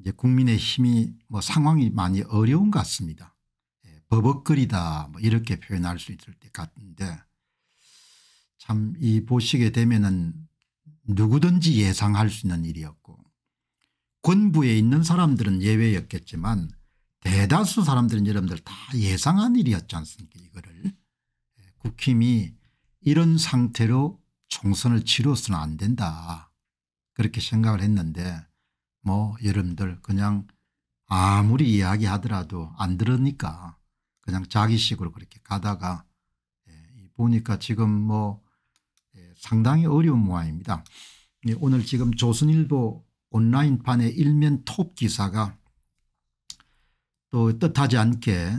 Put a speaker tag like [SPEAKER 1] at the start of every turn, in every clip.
[SPEAKER 1] 이제 국민의 힘이 뭐 상황이 많이 어려운 것 같습니다. 예, 버벅거리다 뭐 이렇게 표현할 수 있을 것 같은데 참 이 보시게 되면은 누구든지 예상할 수 있는 일이었고 권부에 있는 사람들은 예외였겠지만 대다수 사람들은 여러분들 다 예상한 일이었지 않습니까 이거를 예, 국힘이 이런 상태로 총선을 치러서는 안 된다 그렇게 생각을 했는데 뭐 여러분들 그냥 아무리 이야기하더라도 안 들으니까 그냥 자기식으로 그렇게 가다가 예, 보니까 지금 뭐 예, 상당히 어려운 모양입니다. 예, 오늘 지금 조선일보 온라인판의 일면 톱 기사가 또 뜻하지 않게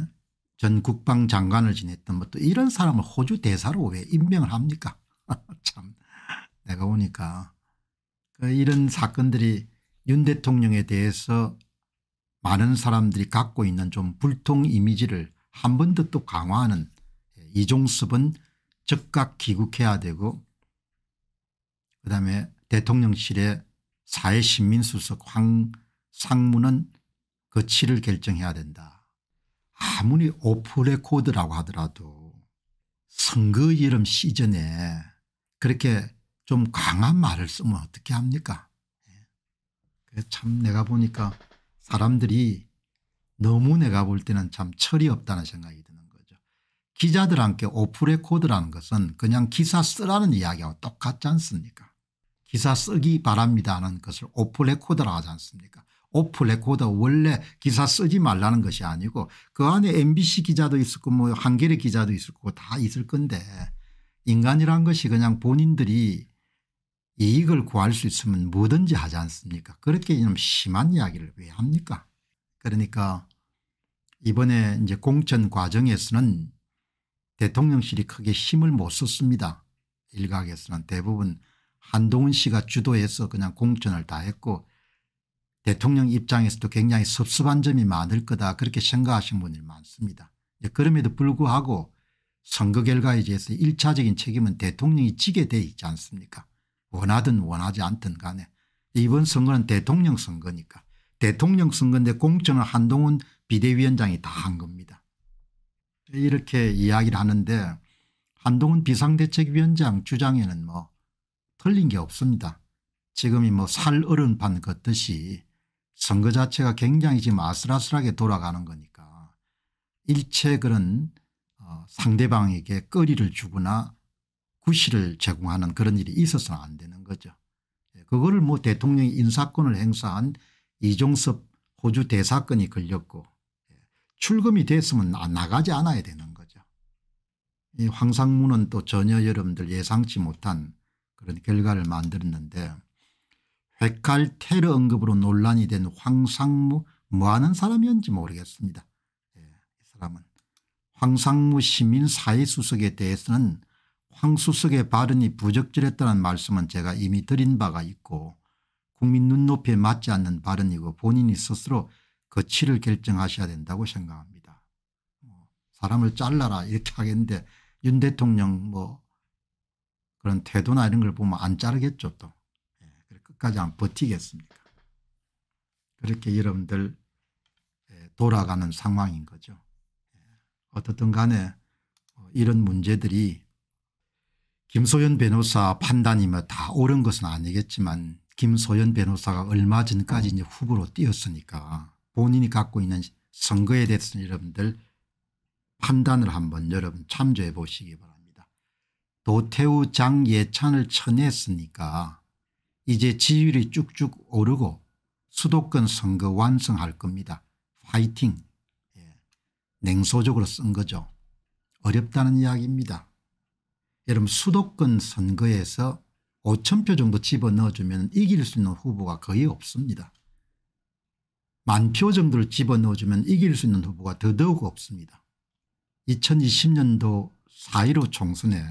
[SPEAKER 1] 전 국방장관을 지냈던 뭐 또 이런 사람을 호주 대사로 왜 임명을 합니까? 참 내가 보니까 그 이런 사건들이 윤 대통령에 대해서 많은 사람들이 갖고 있는 좀 불통 이미지를 한 번 더 또 강화하는 예, 이종섭은 즉각 귀국해야 되고 그다음에 대통령실의 사회신민수석 황상무는 거치를 결정해야 된다. 아무리 오프레코드라고 하더라도 선거 이름 시즌에 그렇게 좀 강한 말을 쓰면 어떻게 합니까 참 내가 보니까 사람들이 너무 내가 볼 때는 참 철이 없다는 생각이 드는 거죠. 기자들한테 오프레코드라는 것은 그냥 기사 쓰라는 이야기하고 똑같지 않습니까 기사 쓰기 바랍니다는 것을 오프레코드라 하지 않습니까 오프레코드 원래 기사 쓰지 말라는 것이 아니고 그 안에 mbc 기자도 있었고 뭐 한겨레 기자도 있었고 다 있을 건데 인간이란 것이 그냥 본인들이 예, 이익을 구할 수 있으면 뭐든지 하지 않습니까 그렇게 이 심한 이야기를 왜 합니까 그러니까 이번에 이제 공천 과정에서는 대통령실이 크게 힘을 못 썼습니다. 일각에서는 대부분 한동훈 씨가 주도해서 그냥 공천을 다 했고 대통령 입장에서도 굉장히 섭섭한 점이 많을 거다 그렇게 생각하신 분들이 많습니다. 그럼에도 불구하고 선거 결과에 대해서 일차적인 책임은 대통령이 지게 돼 있지 않습니까 원하든 원하지 않든 간에 이번 선거는 대통령 선거니까 대통령 선거인데 공천을 한동훈 비대위원장이 다 한 겁니다. 이렇게 이야기를 하는데 한동훈 비상대책위원장 주장에는 뭐 틀린 게 없습니다. 지금이 뭐살 어른판 걷듯이 선거 자체가 굉장히 지금 아슬아슬하게 돌아가는 거니까 일체 그런 어, 상대방에게 꺼리를 주거나 구실을 제공하는 그런 일이 있어서는 안 되는 거죠. 예, 그거를 뭐 대통령이 인사권을 행사한 이종섭 호주 대사건이 걸렸고 예, 출금이 됐으면 아, 나가지 않아야 되는 거죠. 이 황상무는 또 전혀 여러분들 예상치 못한 그런 결과를 만들었는데 회칼 테러 언급으로 논란이 된 황상무 뭐하는 사람이었는지 모르겠습니다. 예, 이 사람은 황상무 시민사회수석에 대해서는 황수석의 발언이 부적절했다는 말씀은 제가 이미 드린 바가 있고 국민 눈높이에 맞지 않는 발언이고 본인이 스스로 거취를 결정하셔야 된다고 생각합니다. 뭐, 사람을 잘라라 이렇게 하겠는데 윤 대통령 뭐 그런 태도나 이런 걸 보면 안 자르겠죠 또. 예, 끝까지 안 버티겠습니까 그렇게 여러분들 예, 돌아가는 상황인 거죠. 예, 어떻든 간에 뭐 이런 문제들이 김소연 변호사 판단이 뭐다 옳은 것은 아니겠지만 김소연 변호사가 얼마 전까지 어. 이제 후보로 뛰었으니까 본인이 갖고 있는 선거에 대해서 는 여러분들 판단을 한번 여러분 참조해 보시기 바랍니다. 도태우 장예찬을 쳐냈으니까 이제 지율이 쭉쭉 오르고 수도권 선거 완성할 겁니다. 파이팅. 예. 냉소적으로 쓴 거죠. 어렵다는 이야기입니다. 여러분 수도권 선거에서 5천 표 정도 집어넣어주면 이길 수 있는 후보가 거의 없습니다. 만 표 정도를 집어넣어주면 이길 수 있는 후보가 더더욱 없습니다. 2020년도 4.15 총선에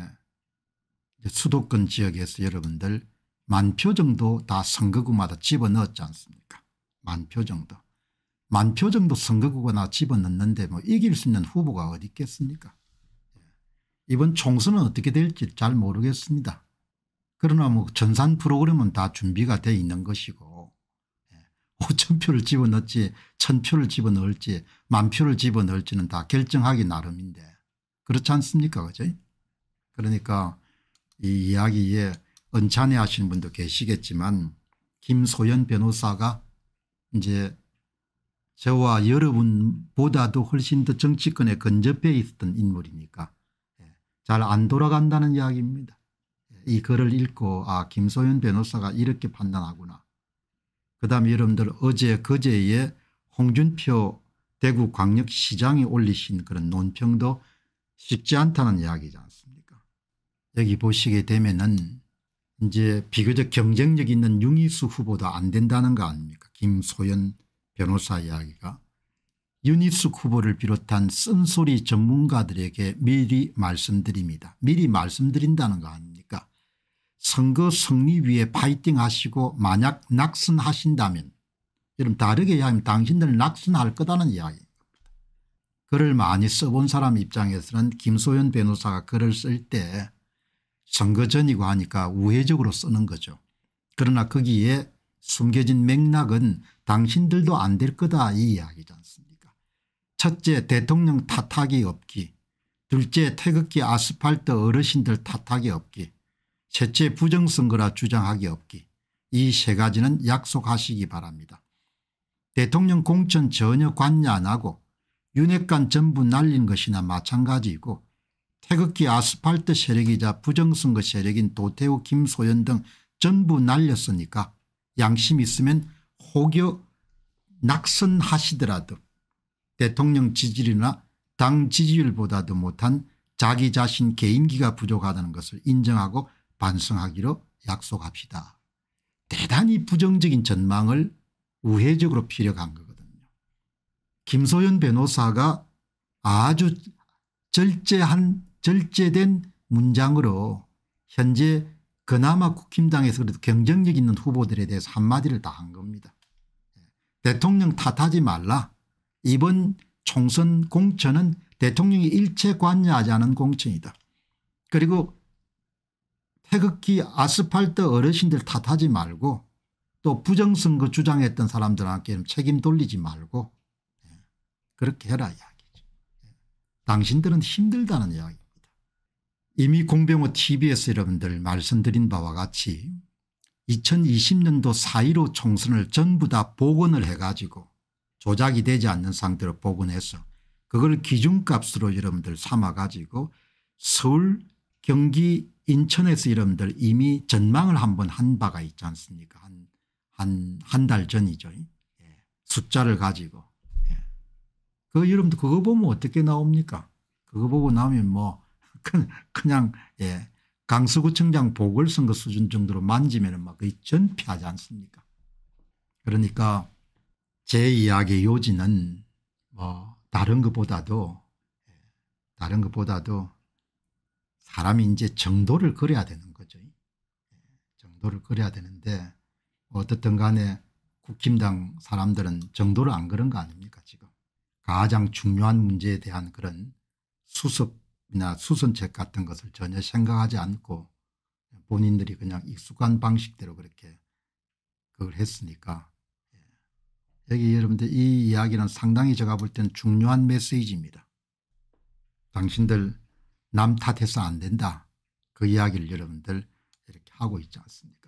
[SPEAKER 1] 수도권 지역에서 여러분들 만 표 정도 다 선거구마다 집어넣었지 않습니까 만 표 정도. 만 표 정도 선거구나 집어넣는데 뭐 이길 수 있는 후보가 어디 있겠습니까 이번 총선은 어떻게 될지 잘 모르겠습니다. 그러나 뭐 전산 프로그램은 다 준비가 돼 있는 것이고 5천 예, 표를 집어넣을지 천 표를 집어넣을지 만 표를 집어넣을지는 다 결정하기 나름인데 그렇지 않습니까 그죠 그러니까 이 이야기에 언짢아 하시는 분도 계시겠지만 김소연 변호사가 이제 저와 여러분보다도 훨씬 더 정치권에 근접해 있었던 인물이니까 잘안 돌아간다는 이야기입니다. 이 글을 읽고 아 김소연 변호사가 이렇게 판단하구나. 그다음 여러분들 어제 그제에 홍준표 대구광역시장이 올리신 그런 논평도 쉽지 않다는 이야기지 않습니까 여기 보시게 되면 은 이제 비교적 경쟁력 있는 융희수 후보도 안 된다는 거 아닙니까 김소연 변호사 이야기가 유니스 후보를 비롯한 쓴소리 전문가들에게 미리 말씀드립니다. 미리 말씀드린다는 거 아닙니까 선거 승리 위해 파이팅 하시고 만약 낙선하신다면 여러분 다르게 이야기하면 당신들 낙선할 거다는 이야기입니다. 글을 많이 써본 사람 입장에서는 김소연 변호사가 글을 쓸 때 선거 전이고 하니까 우회적으로 쓰는 거죠. 그러나 거기에 숨겨진 맥락은 당신들도 안 될 거다 이 이야기지 않습니까 첫째 대통령 탓하기 없기 둘째 태극기 아스팔트 어르신들 탓하기 없기 셋째 부정선거라 주장하기 없기 이 세 가지는 약속하시기 바랍니다. 대통령 공천 전혀 관여 안 하고 윤핵관 전부 날린 것이나 마찬가지이고 태극기 아스팔트 세력이자 부정선거 세력인 도태우 김소연 등 전부 날렸으니까 양심 있으면 혹여 낙선하시더라도 대통령 지지율이나 당 지지율보다도 못한 자기 자신 개인기가 부족하다는 것을 인정하고 반성하기로 약속합시다. 대단히 부정적인 전망을 우회적으로 피력한 거거든요. 김소연 변호사가 아주 절제한 절제된 문장으로 현재 그나마 국힘당에서 그래도 경쟁력 있는 후보들에 대해서 한마디를 다 한 겁니다. 예. 대통령 탓하지 말라. 이번 총선 공천은 대통령이 일체 관여하지 않은 공천이다. 그리고 태극기 아스팔트 어르신들 탓하지 말고 또 부정선거 그 주장했던 사람들한테 책임 돌리지 말고 예, 그렇게 해라 이야기죠. 예. 당신들은 힘들다는 이야기입니다. 이미 공병호 t v 에 여러분들 말씀드린 바와 같이 2020년도 4.15 총선을 전부 다 복원을 해가지고 조작이 되지 않는 상태로 복원해서 그걸 기준값으로 여러분들 삼아 가지고 서울 경기 인천에서 여러분들 이미 전망을 한 번 한 바가 있지 않습니까 한 한 한 달 전이죠 예. 숫자를 가지고 예. 그 여러분들 그거 보면 어떻게 나옵니까 그거 보고 나면 오뭐 그냥 예. 강서구청장 보궐선거 수준 정도로 만지면 막 거의 전피하지 않습니까 그러니까 제 이야기의 요지는 뭐 다른 것보다도 예, 다른 것보다도 사람이 이제 정도를 그려야 되는 거죠. 예, 정도를 그려야 되는데 어떻든 간에 국힘당 사람들은 정도를 안 그런 거 아닙니까 지금. 가장 중요한 문제에 대한 그런 수습이나 수선책 같은 것을 전혀 생각하지 않고 본인들이 그냥 익숙한 방식대로 그렇게 그걸 했으니까 여기 여러분들 이 이야기는 상당히 제가 볼 때는 중요한 메시지입니다. 당신들 남 탓해서 안 된다. 그 이야기를 여러분들 이렇게 하고 있지 않습니까?